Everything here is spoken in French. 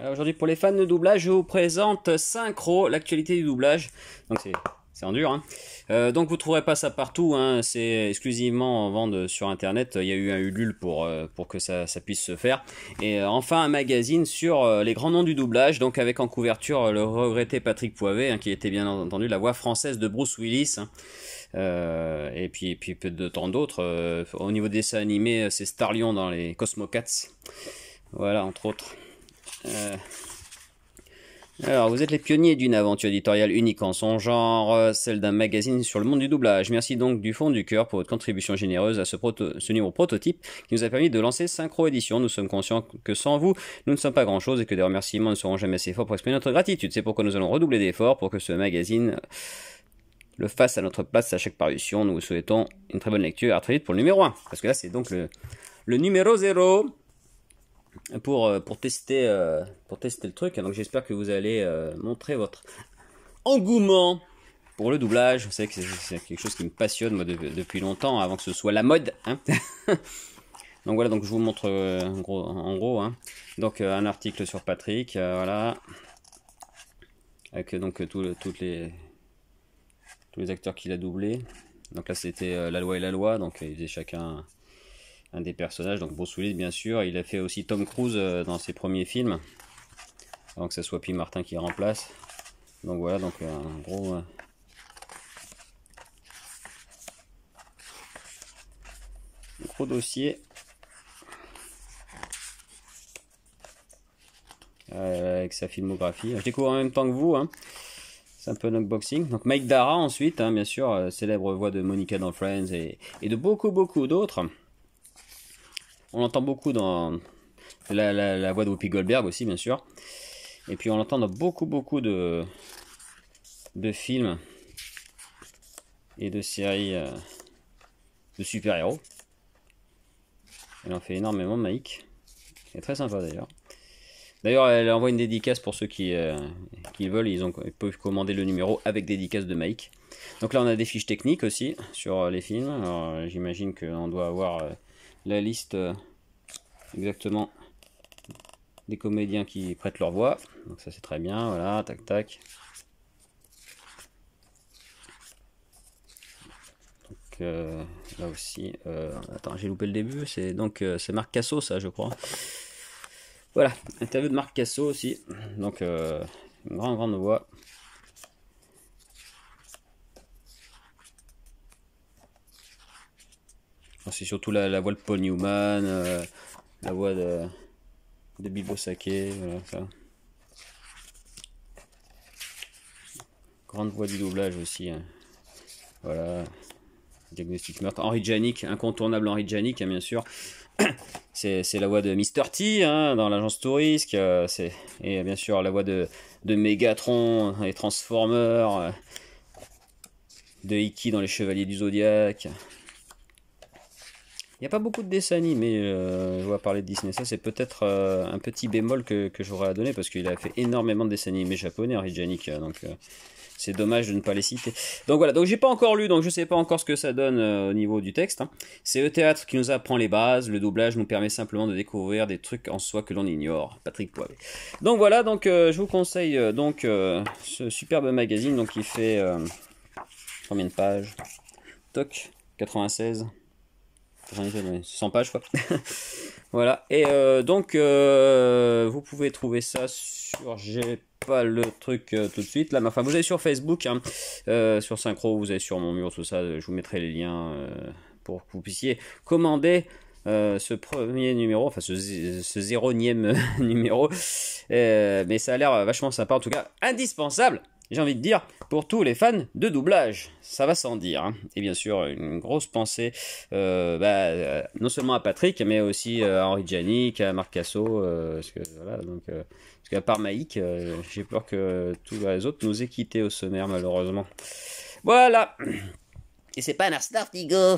Euh, aujourd'hui, pour les fans de doublage, je vous présente Synchro, l'actualité du doublage. Donc, c'est. en dur. Hein. Euh, donc vous trouverez pas ça partout. Hein. C'est exclusivement en vente sur Internet. Il y a eu un Ulule pour, euh, pour que ça, puisse se faire. Et enfin un magazine sur les grands noms du doublage. Donc avec en couverture le regretté Patrick Poivet, hein, qui était bien entendu la voix française de Bruce Willis. et puis, puis de tant d'autres. au niveau des dessins animés, c'est Starlion dans les Cosmocats. Voilà, entre autres. Euh. Alors, vous êtes les pionniers d'une aventure éditoriale unique en son genre, euh, celle d'un magazine sur le monde du doublage. Merci donc du fond du cœur pour votre contribution généreuse à ce, nouveau numéro prototype qui nous a permis de lancer Synchro Édition. Nous sommes conscients que sans vous, nous ne sommes pas grand-chose et que des remerciements ne seront jamais assez forts pour exprimer notre gratitude. C'est pourquoi nous allons redoubler d'efforts pour que ce magazine le fasse à notre place à chaque parution. Nous vous souhaitons une très bonne lecture. À très vite pour le numéro 1. Parce que là, c'est donc le, le numéro 0 pour, euh, pour, tester, euh, pour tester le truc. Donc j'espère que vous allez euh, montrer votre engouement pour le doublage. Vous savez que c'est quelque chose qui me passionne moi, depuis longtemps, avant que ce soit la mode. Hein. donc voilà, donc je vous montre en gros. En gros hein. Donc un article sur Patrick, voilà. Avec donc toutes les, tous les acteurs qu'il a doublés. Donc là c'était La loi et la loi, donc ils faisaient chacun un des personnages. Donc Bruce Willis, bien sûr. Il a fait aussi Tom Cruise euh, dans ses premiers films, avant que ce soit P. Martin qui remplace. Donc voilà, donc un euh, gros. Euh, gros dossier. avec sa filmographie. Je découvre en même temps que vous. Hein. C'est un peu un unboxing. Donc Mike Dara ensuite, hein, bien sûr, célèbre voix de Monica dans Friends et, et de beaucoup beaucoup d'autres on l'entend beaucoup dans la, voix de Whoopi Goldberg aussi, bien sûr. Et puis on l'entend dans beaucoup, beaucoup de, films et de séries euh, de super-héros. Elle en fait énormément, Mike. C'est très sympa d'ailleurs. D'ailleurs, elle envoie une dédicace pour ceux qui, euh, qui veulent. Ils, ont, peuvent commander le numéro avec dédicace de Mike. Donc là, on a des fiches techniques aussi sur les films. j'imagine qu'on doit avoir euh, la liste exactement des comédiens qui prêtent leur voix. Donc ça c'est très bien, voilà, tac tac. Donc euh, là aussi, euh, attends, j'ai loupé le début, c'est donc euh, c'est Marc Casso ça je crois. Voilà, interview de Marc Casso aussi, donc une grande grande voix. C'est surtout la, la voix de Paul Newman, la voix de, de Bibo voilà ça. Grande voix du doublage aussi. Hein. Voilà. Diagnostic Meurtre. Henri Janik, incontournable Henri Janik, hein, bien sûr. C'est la voix de Mr. T hein, dans l'agence Touriste. Euh, et euh, bien sûr la voix de, de Megatron, les Transformers, euh, de Ikki dans les Chevaliers du Zodiaque. Il n'y a pas beaucoup de dessins animés, euh, je vois parler de Disney. Ça, c'est peut-être euh, un petit bémol que, j'aurais à donner parce qu'il a fait énormément de dessins animés japonais, Henri euh, Donc, c'est dommage de ne pas les citer. Donc voilà, donc j'ai pas encore lu, donc je sais pas encore ce que ça donne au niveau du texte. Hein. C'est le théâtre qui nous apprend les bases. Le doublage nous permet simplement de découvrir des trucs en soi que l'on ignore. Patrick Poivet. Donc voilà, donc je vous conseille donc ce superbe magazine, donc il fait combien de pages Toc, 96. 100 pages, quoi. voilà. Et euh, donc, euh, vous pouvez trouver ça sur. J'ai pas le truc euh, tout de suite là, mais enfin, vous allez sur Facebook, hein. sur Synchro, vous allez sur mon mur, tout ça. Je vous mettrai les liens pour que vous puissiez commander. ce premier numéro, enfin ce, ce zéronième numéro, mais ça a l'air vachement sympa, en tout cas indispensable j'ai envie de dire, pour tous les fans de doublage, ça va sans dire. Hein. Et bien sûr, une grosse pensée, euh, bah, euh, non seulement à Patrick, mais aussi euh, à Henri Janik, à Marc Casso, parce que voilà, donc, parce qu'à part Maïk, j'ai peur que tous les autres nous aient quittés au sommaire, malheureusement. Voilà Et c'est pas un Digo